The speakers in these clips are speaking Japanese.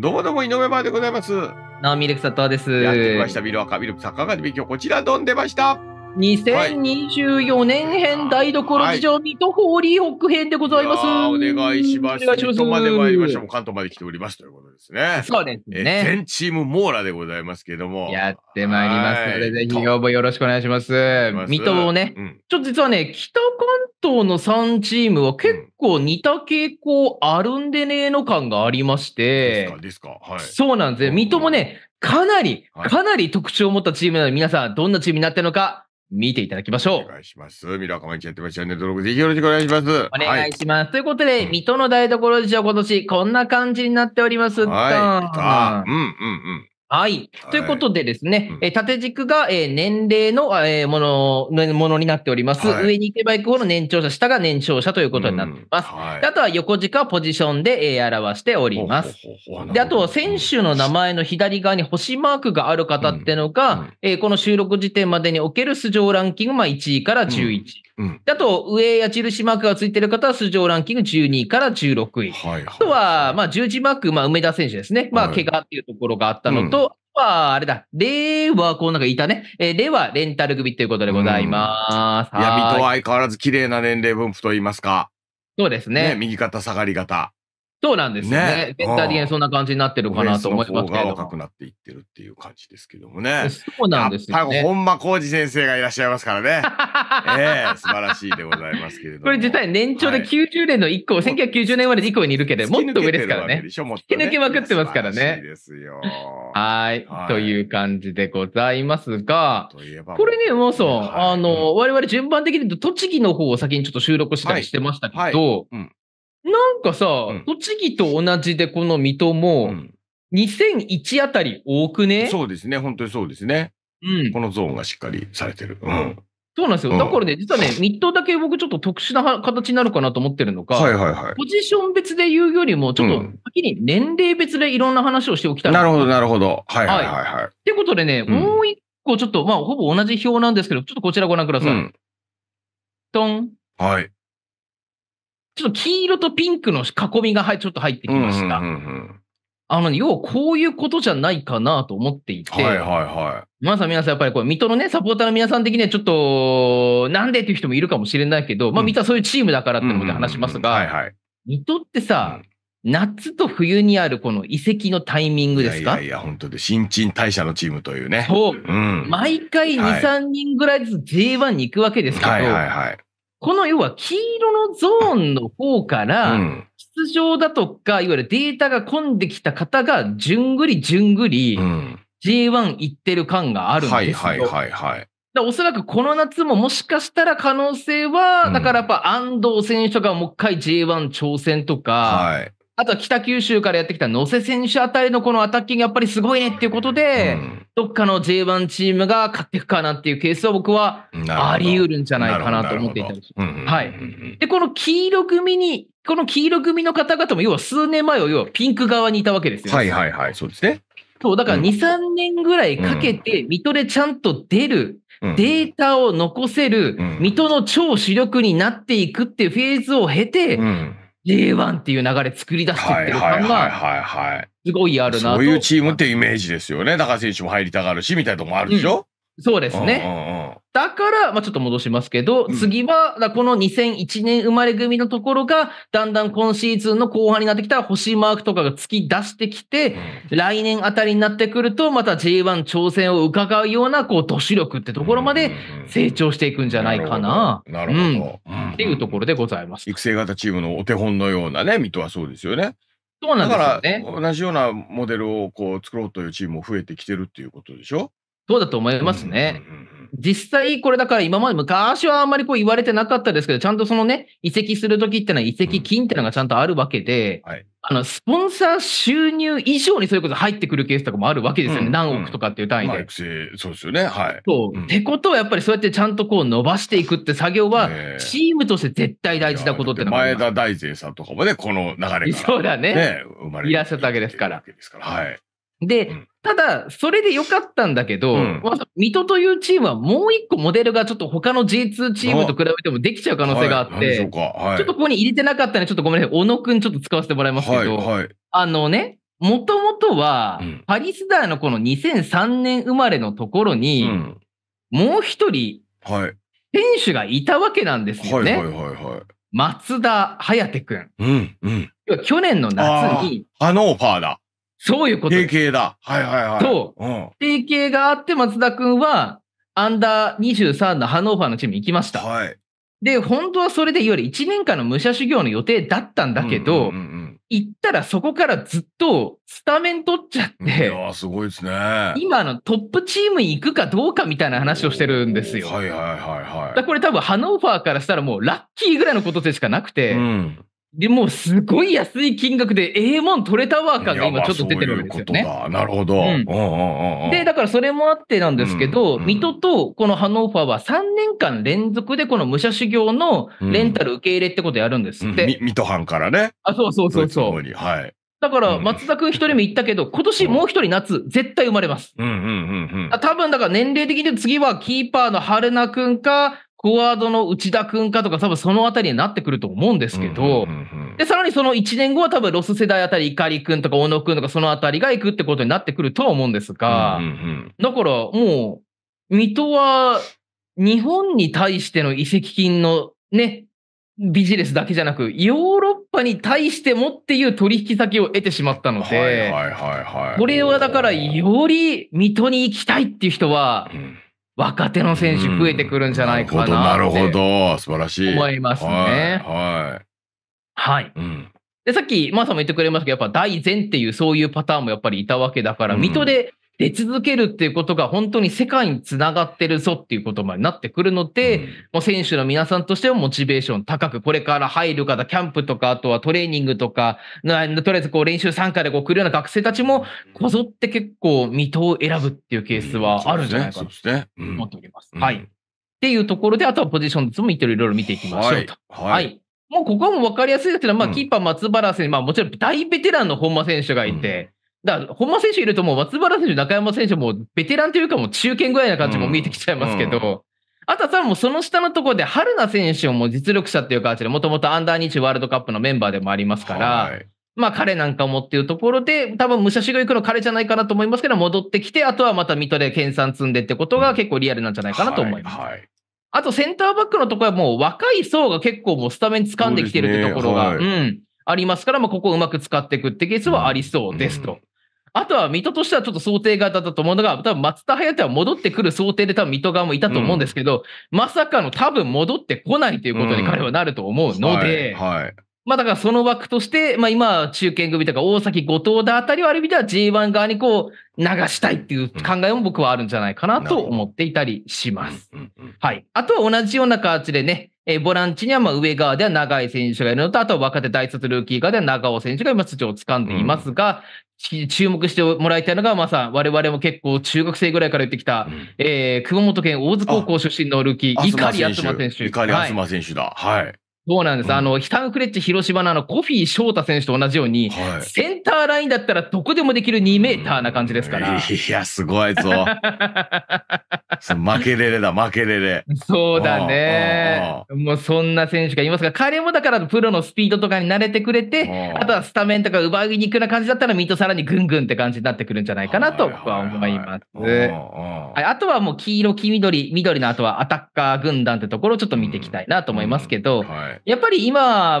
どうもどうも井上までございます。なルクサッ佐ーです。やってきました。ビルアカビルサッカーカデミーこちら飲んでました。2024年編台所事情、水戸ホーリーホック編でございます。お願いします。お願いします。まで参りましょう。関東まで来ておりますということですね。そうですね。全チーム網羅でございますけれども。やってまいりますので、ぜひ応募よろしくお願いします。水戸をね、ちょっと実はね、北関東の3チームは結構似た傾向あるんでねの感がありまして。ですか、はい。そうなんですね。水戸もね、かなり、かなり特徴を持ったチームなので、皆さん、どんなチームになってるのか、見ていただきましょう。お願いします。ミラーカマイチやってましたね。登録ぜひよろしくお願いします。お願いします。はい、ということで、水戸の台所事情今年こんな感じになっております。はい。うん、うん、うん。はい。ということでですね、はいうん、縦軸が、年齢の、ものものになっております、はい、上に行けば行くほど年長者、下が年長者ということになっています。うんはい、あとは横軸はポジションで、表しております。であと、選手の名前の左側に星マークがある方ってのが、うん、えこの収録時点までにおける出場ランキング、まあ、1位から11位。うん、あと、上矢印マークがついてる方は出場ランキング12位から16位。はいあとは、まあ、十字マーク、まあ、梅田選手ですね。まあ、怪我っていうところがあったのと、はいうん、ああれだ、例は、こうなんかいたね。えー、はレンタル組ということでございます。うん、闇と相変わらず綺麗な年齢分布といいますか。そうですね。ね右肩下がり型。そうなんですね。全体的にそんな感じになってるかなと思いますけど。若くなっていってるっていう感じですけどもね。そうなんですよ、ね。本間浩二先生がいらっしゃいますからね。ええー、素晴らしいでございますけれども。これ実際年長で90年の1個、はい、1990年まで1個にいるけど、もっと上ですからね。引き抜けまくってますからね。ですよ。はい。という感じでございますが、これね、もうさん、あの、我々順番的に栃木の方を先にちょっと収録したりしてましたけど、はいうんなんかさ、うん、栃木と同じでこの水戸も、うん、2001あたり多くねそうですね、本当にそうですね。うん、このゾーンがしっかりされてる。うん、そうなんですよ。だからね、実はね、水戸だけ僕ちょっと特殊な形になるかなと思ってるのか、はいはいはい、ポジション別で言うよりも、ちょっと先に年齢別でいろんな話をしておきたいな、うん、なるほど、なるほど。はいはいはい、はい。ってことでね、もう一個ちょっと、まあ、ほぼ同じ表なんですけど、ちょっとこちらご覧ください。うん、トン。はい。ちょっと黄色とピンクの囲みがちょっと入ってきました。あの、要はこういうことじゃないかなと思っていて。はいはいはい。まさ皆さんやっぱりこれ、水戸のね、サポーターの皆さん的にはちょっと、なんでっていう人もいるかもしれないけど、まあ水戸はそういうチームだからってこと話しますが、水戸ってさ、夏と冬にあるこの移籍のタイミングですかいやいや、本当で、新陳代謝のチームというね。そう。うん、毎回2、3人ぐらいずつ J1 に行くわけですけど、はいはいはい。この要は黄色のゾーンの方から、出場だとか、いわゆるデータが混んできた方が、じゅんぐりじゅんぐり、J1 行ってる感があるんですよ。はいはいはいはい。おそらくこの夏ももしかしたら可能性は、だからやっぱ安藤選手とかもう一回 J1 挑戦とか、はい、あとは北九州からやってきた野瀬選手あたりのこのアタッキングやっぱりすごいねっていうことで、うん、どっかの J1 チームが勝っていくかなっていうケースは僕はあり得るんじゃないかなと思っていたりはい。で、この黄色組に、この黄色組の方々も要は数年前は要はピンク側にいたわけですよ、ね。はいはいはい、そうですね。そう、だから2、うん、3年ぐらいかけて、水戸でちゃんと出る、データを残せる、水戸の超主力になっていくっていうフェーズを経て、うん J1 っていう流れ作り出してってる感が、すごいあるなと。そういうチームってイメージですよね。高選手も入りたがるし、みたいなとこもあるでしょ、うん、そうですね。だから、まあ、ちょっと戻しますけど、次は、この2001年生まれ組のところが、だんだん今シーズンの後半になってきた星マークとかが突き出してきて、うん、来年あたりになってくると、また J1 挑戦を伺うような、こう、都市力ってところまで成長していくんじゃないかな。なるほど。うんっていうところでございます。育成型チームのお手本のようなね、水戸はそうですよね。そうなんですよね。同じようなモデルをこう作ろうというチームも増えてきてるっていうことでしょそうだと思いますね。実際、これだから今まで昔はあんまりこう言われてなかったですけど、ちゃんとそのね、移籍するときってのは移籍金ってのがちゃんとあるわけで、あの、スポンサー収入以上にそういうこと入ってくるケースとかもあるわけですよね。何億とかっていう単位で。そうですよね。はい。そう。ってことはやっぱりそうやってちゃんとこう伸ばしていくって作業は、チームとして絶対大事なことって前田大然さんとかもね、この流れが、そうだね。生まれいらっしゃったわけですから。はい。で、ただ、それで良かったんだけど、うん、水戸というチームはもう一個モデルがちょっと他の J2 チームと比べてもできちゃう可能性があって、はいはい、ちょっとここに入れてなかったんで、ちょっとごめんなさい、小野くんちょっと使わせてもらいますけど、はい、あのね、もともとは、パリスダーのこの2003年生まれのところに、もう一人、選手がいたわけなんですよね。はいはいはいはい、松田颯君。うんうん、去年の夏に。あのオファーだ。そういうこと。定型だ。はいはいはい。そう。うん、定型があって、松田君は、アンダー23のハノーファーのチームに行きました。はい。で、本当はそれでいわゆる1年間の武者修行の予定だったんだけど、うんうんうん、行ったらそこからずっとスタメン取っちゃって、いやすごいですね。今のトップチームに行くかどうかみたいな話をしてるんですよ。はいはいはいはい。だこれ多分ハノーファーからしたらもうラッキーぐらいのことでしかなくて、うん、でもすごい安い金額でええもん取れたわーが今ちょっと出てるわけですよね。あ、ううなるほど、うん、で、だからそれもあってなんですけど、うん、水戸とこのハノーファーは3年間連続でこの武者修行のレンタル受け入れってことやるんですって。うん、水戸藩からね。あ、そうそうそうそう。はい。だから、松田君一人目行ったけど、今年もう一人夏、絶対生まれます。うんうんうんうん。多分、だから年齢的に次はキーパーの春菜君か、ォワードの内田君かとか、多分そのあたりになってくると思うんですけど、うんうんうん、で、さらにその1年後は多分ロス世代あたり、怒り君とか小野君とかそのあたりが行くってことになってくるとは思うんですが、うんうんうん、だからもう、水戸は日本に対しての移籍金のね、ビジネスだけじゃなく、ヨーロッパに対してもっていう取引先を得てしまったので、はいはいはいはい、これはだからより水戸に行きたいっていう人は、うん若手の選手増えてくるんじゃないかな、うん、なるほど、素晴らしい。思いますね。はい。はい。うん、で、さっき、マーさんも言ってくれましたけど、やっぱ大前っていう、そういうパターンもやっぱりいたわけだから、水戸で出続けるっていうことが本当に世界につながってるぞっていうとまになってくるので、うん、もう選手の皆さんとしてもモチベーション高く、これから入る方、キャンプとか、あとはトレーニングとか、とりあえずこう練習参加でこう来るような学生たちも、こぞって結構水戸を選ぶっていうケースはあるんじゃないかと思っております。はい。っていうところで、あとはポジションズもいろいろ見ていきましょうと。はい、はいもうここはもう分かりやすいですけど、まあ、キーパー松原選手、まあ、もちろん大ベテランの本間選手がいて、だ本間選手いるともう松原選手、中山選手もベテランというかもう中堅ぐらいな感じも見えてきちゃいますけど、うんうん、あとはさ、もうその下のところで春菜選手も実力者っていうじで、もともとアンダー2チワールドカップのメンバーでもありますから、はい、まあ彼なんかもっていうところで、多分武者修行行くの彼じゃないかなと思いますけど、戻ってきて、あとはまた水戸で研鑽積んでってことが結構リアルなんじゃないかなと思います。うんはいはいあとセンターバックのところはもう若い層が結構もうスタメン掴んできてるってところが、ね、はい、うん、ありますから、まあ、ここをうまく使っていくってケースはありそうですと。あとは水戸としてはちょっと想定型だと思うのが、多分松田人は戻ってくる想定で多分水戸側もいたと思うんですけど、うん、まさかの多分戻ってこないということに彼はなると思うので、うん、はい、はいまあだからその枠として、まあ今、中堅組とか大崎、後藤田あたりはある意味では g 1側にこう流したいっていう考えも僕はあるんじゃないかなと思っていたりします。はい。あとは同じような形でね、えボランチにはまあ上側では長井選手がいるのと、あとは若手大卒ルーキー側では長尾選手が今出場を掴んでいますが、注目してもらいたいのが、まさ、我々も結構中学生ぐらいから言ってきた、うん、えー、熊本県大津高校出身のルーキー、碇東選手。碇東選手だ。はい。そうなんです。うん、あの、ヒタンフレッチ広島のあの、コフィー翔太選手と同じように、はい、センターラインだったらどこでもできる2メーターな感じですから。うん、いや、すごいぞ。負けれれだ、負けれれ。そうだね。もうそんな選手がいますが、彼もだからプロのスピードとかに慣れてくれて、あとはスタメンとか奪いに行くな感じだったら、ミートさらにぐんぐんって感じになってくるんじゃないかなとは思います。あとはもう黄色、黄緑、緑の後はアタッカー軍団ってところをちょっと見ていきたいなと思いますけど、うんはい、やっぱり今は、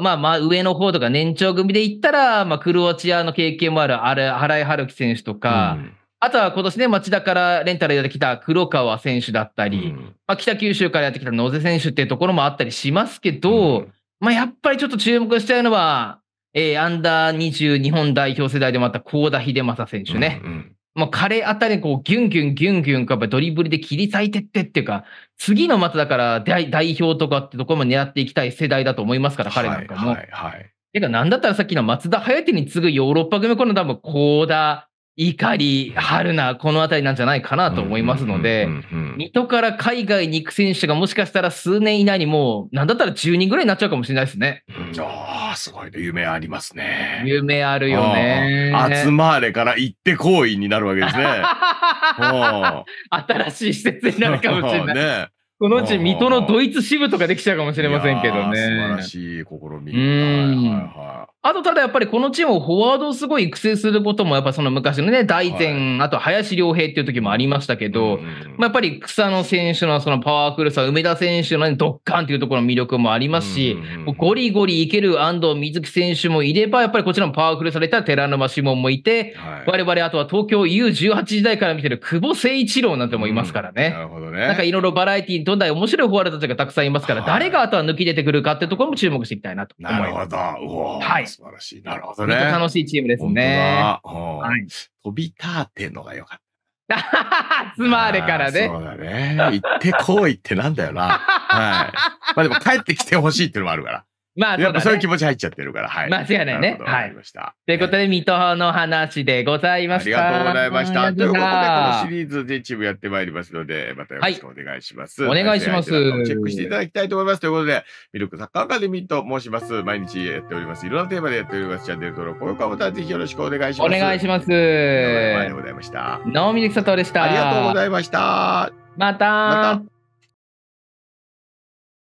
まあ、まあ、上の方とか年長組で言ったら、まあ、クロアチアの経験もあるあれ原井春樹選手とか、うん、あとは今年ね、町田からレンタルやってきた黒川選手だったり、うん、まあ、北九州からやってきた野瀬選手っていうところもあったりしますけど、うん、まあ、やっぱりちょっと注目したいのは、えー、アンダー20日本代表世代でもあった高田秀正選手ね。うんうんもう彼あたりこうギュンギュンギュンギュンやっぱドリブルで切り裂いてってっていうか、次のまただから代表とかってとこも狙っていきたい世代だと思いますから、彼なんかも。はいはい、はい。てか、なんだったらさっきの松田颯に次ぐヨーロッパ組、この多分、コーダ、碇、春菜、このあたりなんじゃないかなと思いますので、水戸から海外に行く選手がもしかしたら数年以内にもう、なんだったら10人ぐらいになっちゃうかもしれないですね。うん、ああ、すごいね。夢ありますね。夢あるよね。集まれから行って行為になるわけですね。新しい施設になるかもしれない。ねこのうち水戸のドイツ支部とかできちゃうかもしれませんけどね。素晴らしい試み。はいはい。あと、ただやっぱりこのチームをフォワードをすごい育成することも、やっぱその昔のね、大前、はい、あと林良平っていう時もありましたけど、うんまあ、やっぱり草野選手のそのパワフルさ、梅田選手の、ね、ドッカンっていうところの魅力もありますし、うんゴリゴリいける安藤瑞希選手もいれば、やっぱりこちらもパワフルされた寺沼志門もいて、はい、我々、あとは東京 U18 時代から見てる久保誠一郎なんてもいますからね。うん、なるほどね。なんかいろいろバラエティーにどんだん面白いフォワードたちがたくさんいますから、はい、誰があとは抜き出てくるかってところも注目していきたいなと思います。なるほど。はい。素晴らしい。なるほどね。楽しいチームですね。はい、飛び立ってんのがよかった。つ まれからね。そうだね。行ってこいってなんだよな。はい。まあでも帰ってきてほしいっていうのもあるから。まあ、ね、やっぱそういう気持ち入っちゃってるから、はい。間違いないね。はい。ということで、水戸の話でございました。ありがとうございました。ということで、このシリーズで一部やってまいりますので、またよろしくお願いします。はい、お願いします。チェックしていただきたいと思います。ということで、ミルクサッカーアカデミーと申します。毎日やっております。いろんなテーマでやっております。チャンネル登録、高評価ボタン、ぜひよろしくお願いします。お願いします。ありがとうございました。ノーミルク佐藤でした。ありがとうございました。また。また